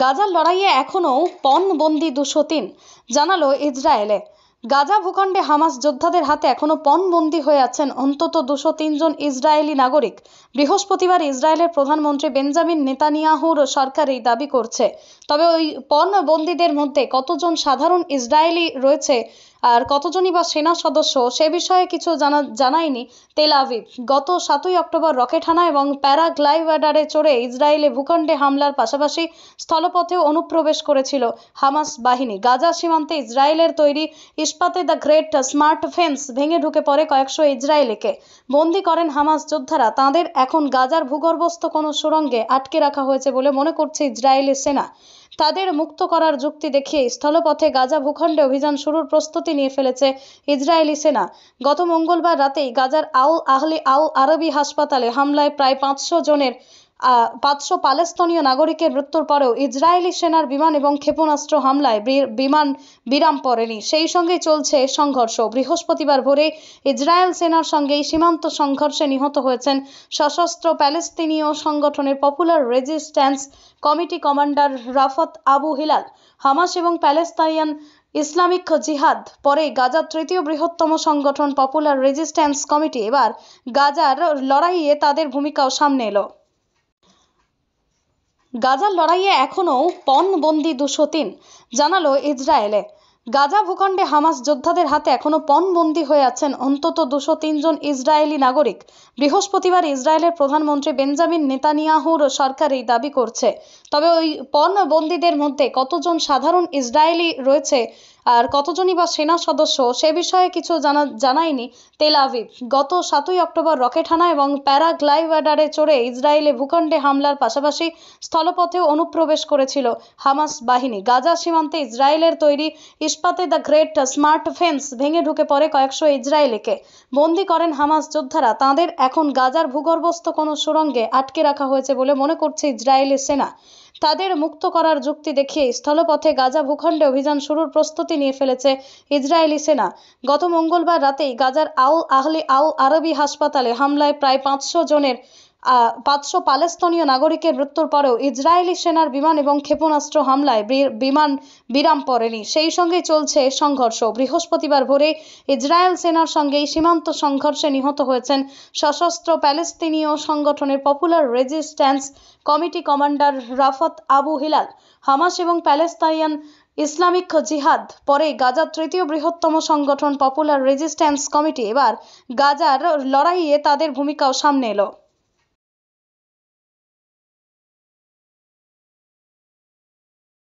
গাজার লড়াইয়ে এখনও বন্দি দুশো তিন জানালো ইসরায়েলে গাজা ভূখণ্ডে হামাস যোদ্ধাদের হাতে এখনও পণবন্দী হয়ে আছেন অন্তত দুশো তিনজন ইসরায়েলি নাগরিক বৃহস্পতিবার ইসরায়েলের প্রধানমন্ত্রী বেঞ্জামিন নেতানিয়াহুর সরকার এই দাবি করছে তবে ওই পণবন্দীদের মধ্যে কতজন সাধারণ ইসরায়েলি রয়েছে আর কতজনই বা সেনা সদস্য সে বিষয়ে কিছু জানা জানায়নি তেল আবিব গত সাতই অক্টোবর রকেট হানা এবং প্যারাগ্লাইডারে চড়ে ইসরায়েলে ভূখণ্ডে হামলার পাশাপাশি স্থলপথেও অনুপ্রবেশ করেছিল হামাস বাহিনী গাজা সীমান্তে ইসরায়েলের তৈরি ইস্পাতে দ্য গ্রেট স্মার্ট ফেন্স ভেঙে ঢুকে পড়ে কয়েকশো ইসরায়েলিকে বন্দি করেন হামাস যোদ্ধারা তাদের এখন গাজার ভূগর্ভস্থ কোনো সুরঙ্গে আটকে রাখা হয়েছে বলে মনে করছে ইসরায়েলি সেনা তাদের মুক্ত করার যুক্তি দেখিয়ে স্থলপথে গাজা ভূখণ্ডে অভিযান শুরুর প্রস্তুতি নিয়ে ফেলেছে ইসরায়েলি সেনা গত মঙ্গলবার রাতেই গাজার আউল আহলি আউল আরবি হাসপাতালে হামলায় প্রায় পাঁচশো জনের পাঁচশো পালেস্তনীয় নাগরিকের মৃত্যুর পরেও ইসরায়েলি সেনার বিমান এবং ক্ষেপণাস্ত্র হামলায় বিমান বিরাম পড়েনি সেই সঙ্গে চলছে সংঘর্ষ বৃহস্পতিবার ভোরে ইসরায়েল সেনার সঙ্গে সীমান্ত সংঘর্ষে নিহত হয়েছেন সশস্ত্র প্যালেস্তিনীয় সংগঠনের popular resistance committee commander Rafat Abu Hilal Hamas এবং প্যালেস্তাইয়ান ইসলামিক জিহাদ পরে গাজার তৃতীয় বৃহত্তম সংগঠন পপুলার রেজিস্ট্যান্স কমিটি এবার গাজার লড়াইয়ে তাদের ভূমিকাও সামনে এলো গাজার লড়াইয়ে এখনও পণবন্দি দুশো তিন জানালো ইসরায়েলে গাজা ভূখণ্ডে হামাস যোদ্ধাদের হাতে এখনও পণবন্দি হয়ে আছেন অন্তত দুশো তিনজন ইসরায়েলি নাগরিক বৃহস্পতিবার ইসরায়েলের প্রধানমন্ত্রী বেঞ্জামিন নেতানিয়াহুর সরকার এই দাবি করছে তবে ওই পণবন্দীদের মধ্যে কতজন সাধারণ ইসরায়েলি রয়েছে আর কতজনই বা সেনা সদস্য সে বিষয়ে কিছু জানা জানায়নি তেল আবিব গত সাতই অক্টোবর রকেট হানা এবং প্যারাগ্লাইডারে চড়ে ইসরায়েলে ভূখণ্ডে হামলার পাশাপাশি স্থলপথেও অনুপ্রবেশ করেছিল হামাস বাহিনী গাজা সীমান্তে ইসরায়েলের তৈরি ইস্পাতে দ্য গ্রেট স্মার্ট ফেন্স ভেঙে ঢুকে পড়ে কয়েকশো ইসরায়েলিকে বন্দি করেন হামাস যোদ্ধারা তাদের এখন গাজার ভূগর্ভস্থ কোনো সুরঙ্গে আটকে রাখা হয়েছে বলে মনে করছে ইসরায়েলি সেনা তাদের মুক্ত করার যুক্তি দেখিয়ে স্থলপথে গাজা ভূখণ্ডে অভিযান শুরুর প্রস্তুতি নিয়ে ফেলেছে ইসরায়েলি সেনা গত মঙ্গলবার রাতেই গাজার আল আহলি আল আরবি হাসপাতালে হামলায় প্রায় পাঁচশো জনের পাঁচশো পালেস্তনীয় নাগরিকের মৃত্যুর পরেও ইসরায়েলি সেনার বিমান এবং ক্ষেপণাস্ত্র হামলায় বিমান বিরাম পড়েনি সেই সঙ্গে চলছে সংঘর্ষ বৃহস্পতিবার ভোরে ইসরায়েল সেনার সঙ্গে সীমান্ত সংঘর্ষে নিহত হয়েছেন সশস্ত্র প্যালেস্তিনীয় সংগঠনের popular resistance committee commander Rafat Abu Hilal Hamas এবং প্যালেস্তাইয়ান ইসলামিক জিহাদ পরে গাজার তৃতীয় বৃহত্তম সংগঠন পপুলার রেজিস্ট্যান্স কমিটি এবার গাজার লড়াইয়ে তাদের ভূমিকাও সামনে এলো